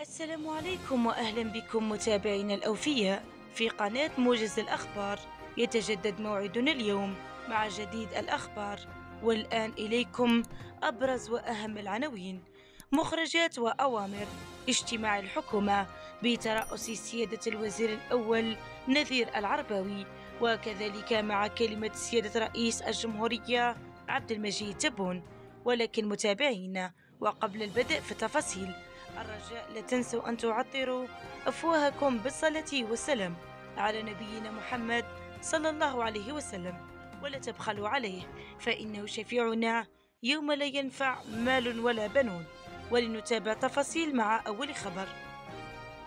السلام عليكم واهلا بكم متابعينا الاوفياء في قناه موجز الاخبار يتجدد موعدنا اليوم مع جديد الاخبار والان اليكم ابرز واهم العناوين مخرجات واوامر اجتماع الحكومه بترأس سياده الوزير الاول نذير العرباوي وكذلك مع كلمه سياده رئيس الجمهوريه عبد المجيد تبون ولكن متابعينا وقبل البدء في التفاصيل الرجاء لا تنسوا أن تعطروا أفواهكم بالصلاة والسلام على نبينا محمد صلى الله عليه وسلم ولا تبخلوا عليه فإنه شفيعنا يوم لا ينفع مال ولا بنون ولنتابع تفاصيل مع أول خبر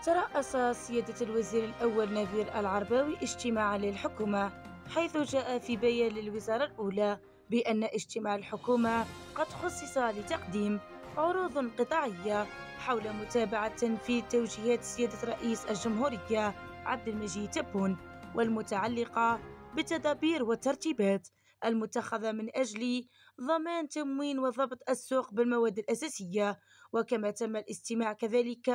ترأس سيادة الوزير الأول نذير العرباوي اجتماعا للحكومة حيث جاء في بيان للوزارة الأولى بأن اجتماع الحكومة قد خصص لتقديم عروض قطاعية حول متابعة في توجيهات سيادة رئيس الجمهورية عبد المجيد تبون والمتعلقة بتدابير والترتيبات المتخذة من أجل ضمان تموين وضبط السوق بالمواد الأساسية وكما تم الاستماع كذلك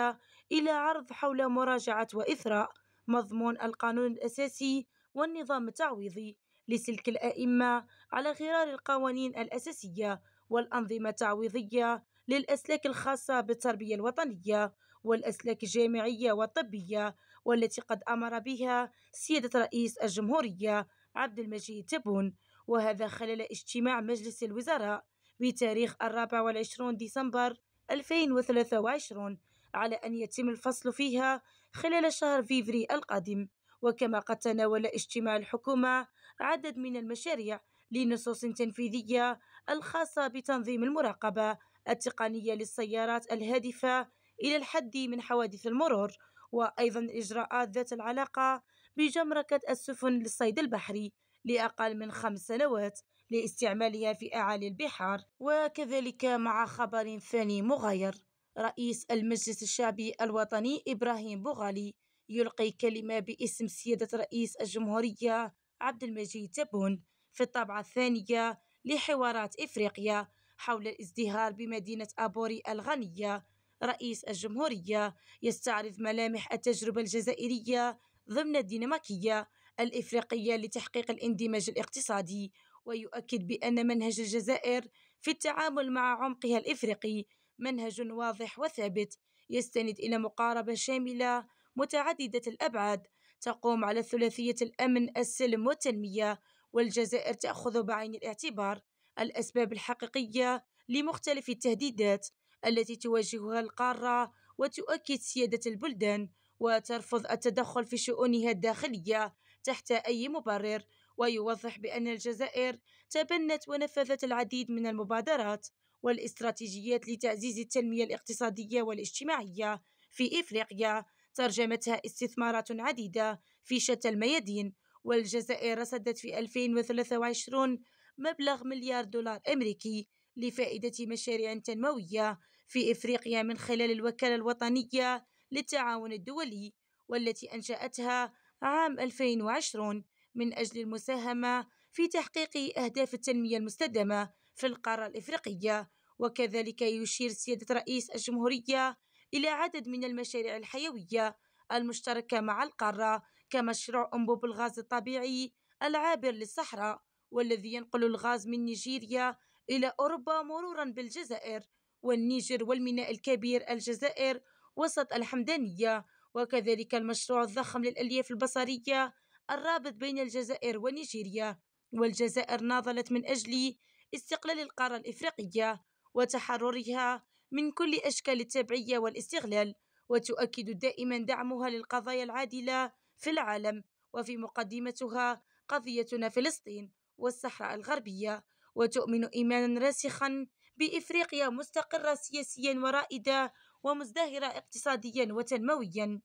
إلى عرض حول مراجعة وإثراء مضمون القانون الأساسي والنظام التعويضي لسلك الأئمة على غرار القوانين الأساسية والأنظمة التعويضية للأسلاك الخاصة بالتربية الوطنية والأسلاك الجامعية والطبية والتي قد أمر بها سيادة رئيس الجمهورية عبد المجيد تبون وهذا خلال اجتماع مجلس الوزراء بتاريخ الرابع والعشرون ديسمبر 2023 على أن يتم الفصل فيها خلال شهر فيفري القادم وكما قد تناول اجتماع الحكومة عدد من المشاريع لنصوص تنفيذية الخاصة بتنظيم المراقبة التقنية للسيارات الهادفة إلى الحد من حوادث المرور وأيضا إجراءات ذات العلاقة بجمركة السفن للصيد البحري لأقل من خمس سنوات لاستعمالها في أعالي البحار وكذلك مع خبر ثاني مغاير رئيس المجلس الشعبي الوطني إبراهيم بوغالي يلقي كلمة باسم سيادة رئيس الجمهورية عبد المجيد تبون في الطابعة الثانية لحوارات إفريقيا حول الازدهار بمدينة أبوري الغنية رئيس الجمهورية يستعرض ملامح التجربة الجزائرية ضمن الديناميكية الإفريقية لتحقيق الاندماج الاقتصادي ويؤكد بأن منهج الجزائر في التعامل مع عمقها الإفريقي منهج واضح وثابت يستند إلى مقاربة شاملة متعددة الأبعاد تقوم على ثلاثية الأمن السلم والتنمية والجزائر تأخذ بعين الاعتبار الأسباب الحقيقية لمختلف التهديدات التي تواجهها القارة وتؤكد سيادة البلدان وترفض التدخل في شؤونها الداخلية تحت أي مبرر ويوضح بأن الجزائر تبنت ونفذت العديد من المبادرات والاستراتيجيات لتعزيز التنمية الاقتصادية والاجتماعية في إفريقيا ترجمتها استثمارات عديدة في شتى الميادين والجزائر رصدت في 2023 مبلغ مليار دولار أمريكي لفائدة مشاريع تنموية في إفريقيا من خلال الوكالة الوطنية للتعاون الدولي والتي أنشأتها عام 2020 من أجل المساهمة في تحقيق أهداف التنمية المستدامة في القارة الإفريقية وكذلك يشير سيادة رئيس الجمهورية إلى عدد من المشاريع الحيوية المشتركة مع القارة كمشروع أنبوب الغاز الطبيعي العابر للصحراء والذي ينقل الغاز من نيجيريا إلى أوروبا مرورا بالجزائر والنيجر والميناء الكبير الجزائر وسط الحمدانية وكذلك المشروع الضخم للألياف البصرية الرابط بين الجزائر ونيجيريا والجزائر ناضلت من أجل استقلال القارة الإفريقية وتحررها من كل أشكال التبعية والاستغلال وتؤكد دائما دعمها للقضايا العادلة في العالم وفي مقدمتها قضيتنا فلسطين والصحراء الغربية وتؤمن إيمانا راسخا بإفريقيا مستقرة سياسيا ورائدة ومزدهرة اقتصاديا وتنمويا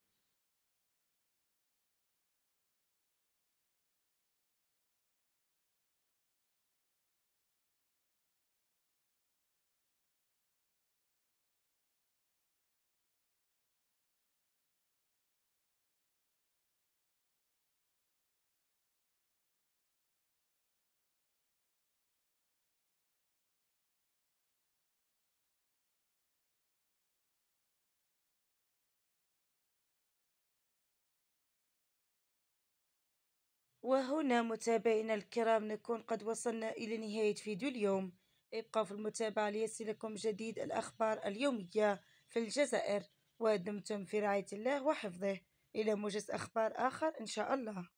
وهنا متابعينا الكرام نكون قد وصلنا إلى نهاية فيديو اليوم ابقوا في المتابعة ليصلكم جديد الأخبار اليومية في الجزائر ودمتم في رعاية الله وحفظه إلى موجز أخبار آخر إن شاء الله